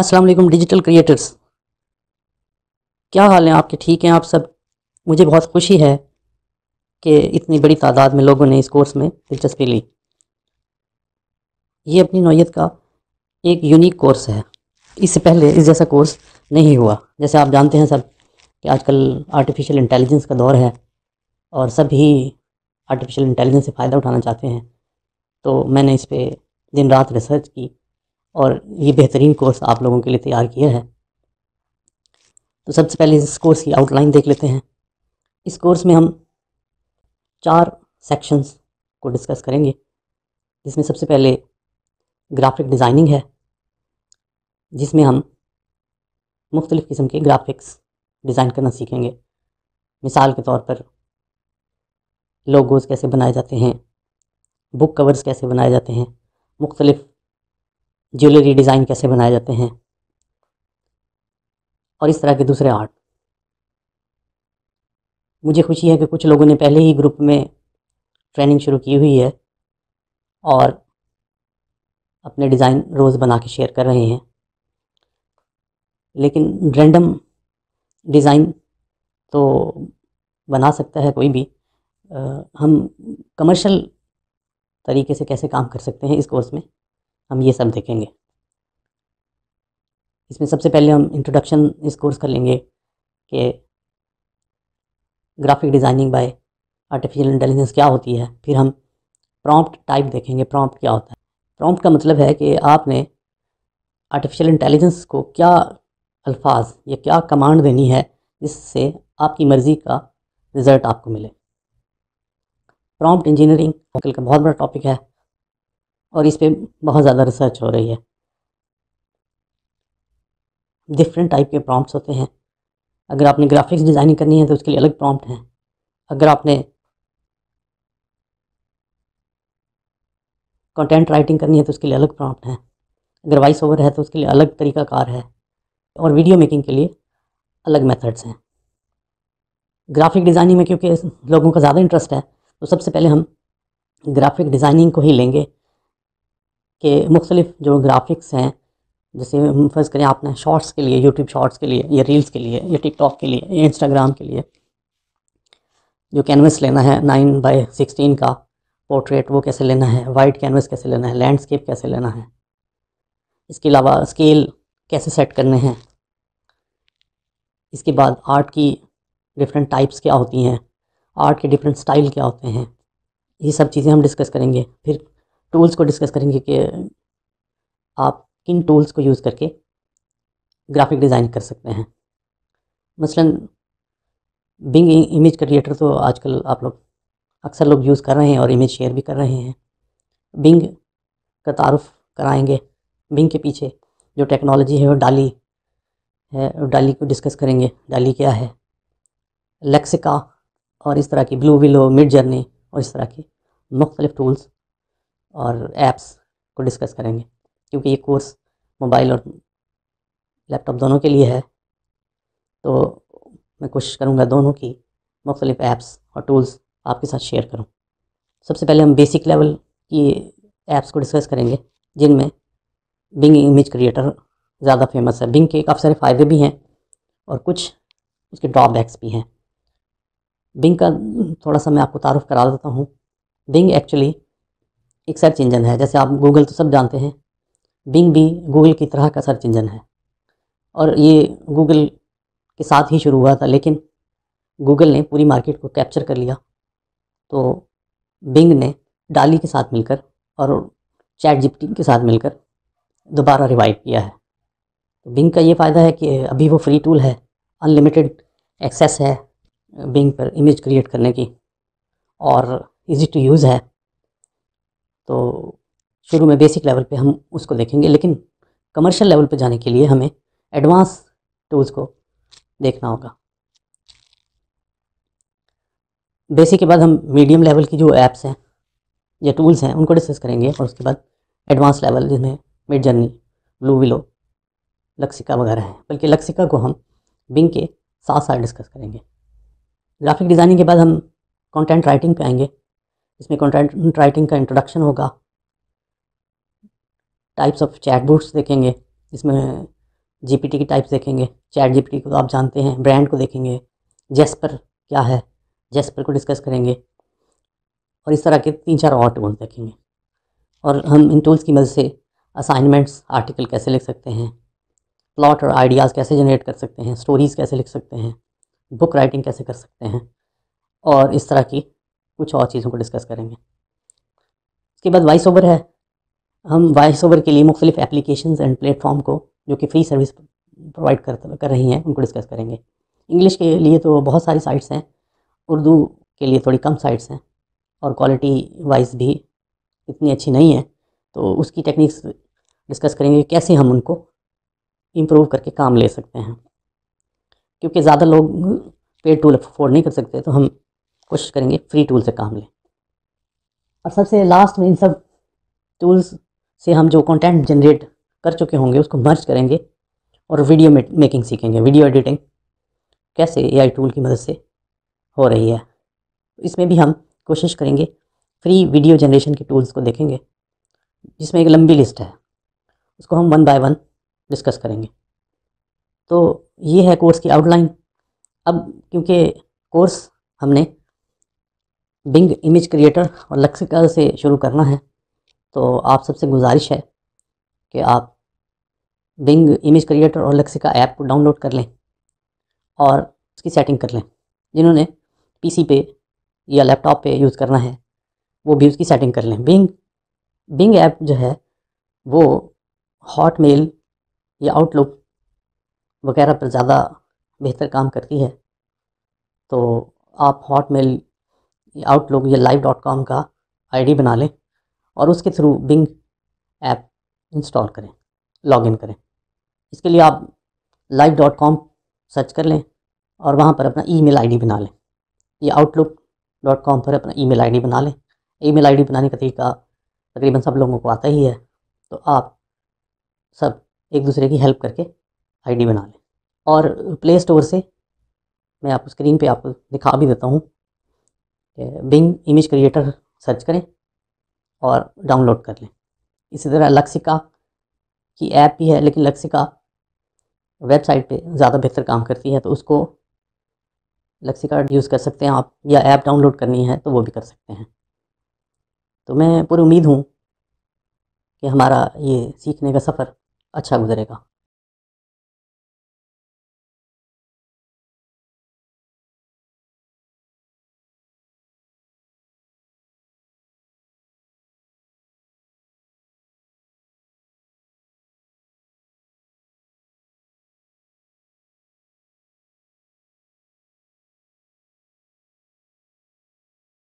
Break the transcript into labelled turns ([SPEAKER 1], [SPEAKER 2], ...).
[SPEAKER 1] अस्सलाम वालेकुम digital creators क्या हाल हैं आपके ठीक हैं आप सब मुझे बहुत खुशी है कि इतनी बड़ी तादाद में लोगों ने इस कोर्स में दिलचस्पी ली ये अपनी नौीय का एक यूनिक कोर्स है इससे पहले इस जैसा कोर्स नहीं हुआ जैसे आप जानते हैं सब कि आजकल आर्टिफिशियल इंटेलिजेंस का दौर है और सभी आर्टिफिशियल इंटेलिजेंस से फ़ायदा उठाना चाहते हैं तो मैंने इस पर दिन रात रिसर्च की और ये बेहतरीन कोर्स आप लोगों के लिए तैयार किया है तो सबसे पहले इस कोर्स की आउटलाइन देख लेते हैं इस कोर्स में हम चार सेक्शंस को डिस्कस करेंगे जिसमें सबसे पहले ग्राफिक डिज़ाइनिंग है जिसमें हम मुख्तलिफ़ किस्म के ग्राफिक्स डिज़ाइन करना सीखेंगे मिसाल के तौर पर लोगोज़ कैसे बनाए जाते हैं बुक कवर्स कैसे बनाए जाते हैं मुख्तलिफ़ ज्वेलरी डिज़ाइन कैसे बनाए जाते हैं और इस तरह के दूसरे आर्ट मुझे खुशी है कि कुछ लोगों ने पहले ही ग्रुप में ट्रेनिंग शुरू की हुई है और अपने डिज़ाइन रोज़ बना के शेयर कर रहे हैं लेकिन रैंडम डिज़ाइन तो बना सकता है कोई भी आ, हम कमर्शियल तरीके से कैसे काम कर सकते हैं इस कोर्स में हम ये सब देखेंगे इसमें सबसे पहले हम इंट्रोडक्शन इस कोर्स का लेंगे कि graphic designing by artificial intelligence क्या होती है फिर हम प्रॉम्प्ट टाइप देखेंगे प्रॉम्प्ट क्या होता है प्रॉम्प्ट का मतलब है कि आपने आर्टिफिशियल इंटेलिजेंस को क्या अल्फाज या क्या कमांड देनी है जिससे आपकी मर्ज़ी का रिज़ल्ट आपको मिले प्रॉम्प्ट इंजीनियरिंग आजकल का बहुत बड़ा टॉपिक है और इस पर बहुत ज़्यादा रिसर्च हो रही है डिफरेंट टाइप के प्रॉम्प्ट होते हैं अगर आपने ग्राफिक्स डिज़ाइनिंग करनी है तो उसके लिए अलग प्रॉम्प्ट हैं अगर आपने कंटेंट राइटिंग करनी है तो उसके लिए अलग प्रॉम्प्ट है अगर वॉइस ओवर है तो उसके लिए अलग तरीकाकार है और वीडियो मेकिंग के लिए अलग मेथड्स हैं ग्राफिक डिज़ाइनिंग में क्योंकि लोगों का ज़्यादा इंटरेस्ट है तो सबसे पहले हम ग्राफिक डिज़ाइनिंग को ही लेंगे के मुख्तलिफ जो ग्राफिक्स हैं जैसे फर्ज़ करें आपने शॉर्ट्स के लिए यूट्यूब शॉर्ट्स के लिए या रील्स के लिए या टिकटॉक के लिए या इंस्टाग्राम के लिए जो कैनवस लेना है नाइन बाई सिक्सटीन का पोर्ट्रेट वो कैसे लेना है वाइट कैनवस कैसे लेना है लैंडस्केप कैसे लेना है इसके अलावा स्केल कैसे सेट करने हैं इसके बाद आर्ट की डिफरेंट टाइप्स क्या होती हैं आर्ट के डिफरेंट स्टाइल क्या होते हैं ये सब चीज़ें हम डिस्कस करेंगे फिर टूल्स तो को डिस्कस करेंगे कि आप किन टूल्स को यूज़ करके ग्राफिक डिज़ाइन कर सकते हैं मसलन बिंग इमेज क्रिएटर तो आजकल आप लोग अक्सर लोग यूज़ कर रहे हैं और इमेज शेयर भी कर रहे हैं बिंग का तारफ़ कराएंगे बिंग के पीछे जो टेक्नोलॉजी है वो डाली है डाली को डिस्कस करेंगे डाली क्या है लेक्सिका और इस तरह की ब्लू विलो मिड जर्नी और इस तरह के मुख्तलिफ टूल्स और ऐप्स को डिस्कस करेंगे क्योंकि ये कोर्स मोबाइल और लैपटॉप दोनों के लिए है तो मैं कोशिश करूँगा दोनों की मुख्तलिफ ऐप्स और टूल्स आपके साथ शेयर करूँ सबसे पहले हम बेसिक लेवल की ऐप्स को डिस्कस करेंगे जिनमें बिंग इमेज क्रिएटर ज़्यादा फेमस है बिंग के काफ़ी सारे फ़ायदे भी हैं और कुछ उसके ड्रॉबैक्स भी हैं बिंग का थोड़ा सा मैं आपको तारफ़ करा देता हूँ बिंग एक्चुअली एक सर्च इंजन है जैसे आप गूगल तो सब जानते हैं बिंग भी गूगल की तरह का सर्च इंजन है और ये गूगल के साथ ही शुरू हुआ था लेकिन गूगल ने पूरी मार्केट को कैप्चर कर लिया तो बिंग ने डाली के साथ मिलकर और चैट जिप्टी के साथ मिलकर दोबारा रिवाइव किया है तो बिंग का ये फ़ायदा है कि अभी वो फ्री टूल है अनलिमिटेड एक्सेस है बिंग पर इमेज क्रिएट करने की और इजी टू यूज़ है तो शुरू में बेसिक लेवल पे हम उसको देखेंगे लेकिन कमर्शियल लेवल पे जाने के लिए हमें एडवांस टूल्स को देखना होगा बेसिक के बाद हम मीडियम लेवल की जो ऐप्स हैं या टूल्स हैं उनको डिस्कस करेंगे और उसके बाद एडवांस लेवल जिसमें Midjourney BlueWillow Lexica वगैरह हैं बल्कि लक्सिका को हम बिंग के साथ साथ डिस्कस करेंगे ग्राफिक डिज़ाइनिंग के बाद हम कंटेंट राइटिंग पे आएंगे इसमें कंटेंट राइटिंग का इंट्रोडक्शन होगा टाइप्स ऑफ चैट बुक्स देखेंगे इसमें जीपीटी की टाइप्स देखेंगे चैट जीपीटी को आप जानते हैं ब्रांड को देखेंगे जेस्पर क्या है जेस्पर को डिस्कस करेंगे और इस तरह के तीन चार और टूल्स देखेंगे और हम इन टूल्स की मदद से असाइनमेंट्स आर्टिकल कैसे लिख सकते हैं प्लॉट और आइडियाज़ कैसे जनरेट कर सकते हैं स्टोरीज़ कैसे लिख सकते हैं बुक राइटिंग कैसे कर सकते हैं और इस तरह की कुछ और चीज़ों को डिस्कस करेंगे उसके बाद वॉइस ओवर है हम वॉइस ओवर के लिए मुख्तलिफ एप्लीकेशन एंड प्लेटफॉर्म को जो कि फ्री सर्विस प्रोवाइड कर कर रही हैं उनको डिस्कस करेंगे इंग्लिश के लिए तो बहुत सारी साइट्स हैं उर्दू के लिए थोड़ी कम साइट्स हैं और क्वालिटी वाइज भी इतनी अच्छी नहीं है तो उसकी टेक्निक्स डिस्कस करेंगे कैसे हम उनको इम्प्रूव करके काम ले सकते हैं क्योंकि ज़्यादा लोग पेड टूल अफोर्ड नहीं कर सकते तो हम कोशिश करेंगे फ्री टूल से काम लें और सबसे लास्ट में इन सब टूल्स से हम जो कंटेंट जनरेट कर चुके होंगे उसको मर्ज करेंगे और वीडियो मेकिंग सीखेंगे वीडियो एडिटिंग कैसे एआई टूल की मदद से हो रही है इसमें भी हम कोशिश करेंगे फ्री वीडियो जनरेशन के टूल्स को देखेंगे जिसमें एक लंबी लिस्ट है उसको हम वन बाय वन डिस्कस करेंगे तो ये है कोर्स की आउटलाइन अब क्योंकि कोर्स हमने बिंग इमेज क्रिएटर और लक्सिका से शुरू करना है तो आप सबसे गुजारिश है कि आप बिंग इमेज क्रिएटर और लक्सिका ऐप को डाउनलोड कर लें और उसकी सेटिंग कर लें जिन्होंने पीसी पे या लैपटॉप पे यूज़ करना है वो भी उसकी सेटिंग कर लें बिंग बिंग ऐप जो है वो हॉट मेल या आउटलुक वगैरह पर ज़्यादा बेहतर काम करती है तो आप हॉट मेल आउटलुक या लाइव डॉट कॉम का आईडी बना लें और उसके थ्रू बिंग ऐप इंस्टॉल करें लॉगिन करें इसके लिए आप लाइव डॉट कॉम सर्च कर लें और वहाँ पर अपना ईमेल आईडी बना लें या आउटलुक डॉट कॉम पर अपना ईमेल आईडी बना लें ईमेल आईडी बनाने का तरीका तकरीबन सब लोगों को आता ही है तो आप सब एक दूसरे की हेल्प करके आईडी बना लें और प्ले स्टोर से मैं आप स्क्रीन पे आपको दिखा भी देता हूँ बिंग इमेज क्रिएटर सर्च करें और डाउनलोड कर लें इसी तरह लक्सिका की ऐप भी है लेकिन लक्सिका वेबसाइट पे ज़्यादा बेहतर काम करती है तो उसको लक्सिका यूज़ कर सकते हैं आप या ऐप डाउनलोड करनी है तो वो भी कर सकते हैं तो मैं पूरी उम्मीद हूँ कि हमारा ये सीखने का सफ़र अच्छा गुजरेगा